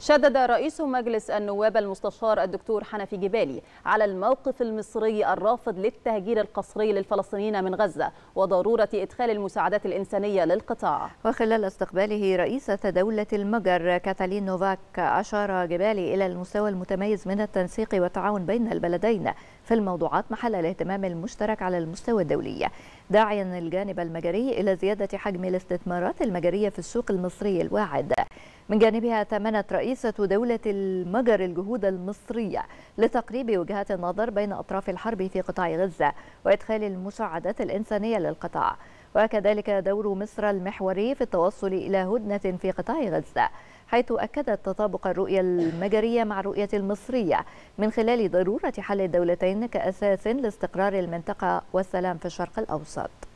شدد رئيس مجلس النواب المستشار الدكتور حنفي جبالي على الموقف المصري الرافض للتهجير القسري للفلسطينيين من غزة وضرورة إدخال المساعدات الإنسانية للقطاع وخلال استقباله رئيسة دولة المجر كاتالين نوفاك أشار جبالي إلى المستوى المتميز من التنسيق والتعاون بين البلدين في الموضوعات محل الاهتمام المشترك على المستوى الدولي داعيا الجانب المجري إلى زيادة حجم الاستثمارات المجرية في السوق المصري الواعد من جانبها تمنت رئيسة دولة المجر الجهود المصرية لتقريب وجهات النظر بين أطراف الحرب في قطاع غزة وإدخال المساعدات الإنسانية للقطاع وكذلك دور مصر المحوري في التوصل إلى هدنة في قطاع غزة حيث أكدت تطابق الرؤية المجرية مع الرؤية المصرية من خلال ضرورة حل الدولتين كأساس لاستقرار المنطقة والسلام في الشرق الأوسط